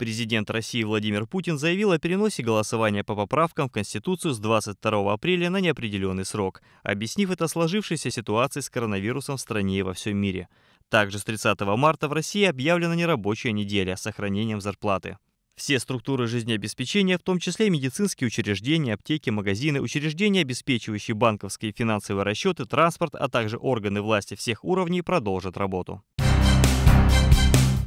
Президент России Владимир Путин заявил о переносе голосования по поправкам в Конституцию с 22 апреля на неопределенный срок, объяснив это сложившейся ситуацией с коронавирусом в стране и во всем мире. Также с 30 марта в России объявлена нерабочая неделя с сохранением зарплаты. Все структуры жизнеобеспечения, в том числе медицинские учреждения, аптеки, магазины, учреждения, обеспечивающие банковские и финансовые расчеты, транспорт, а также органы власти всех уровней продолжат работу.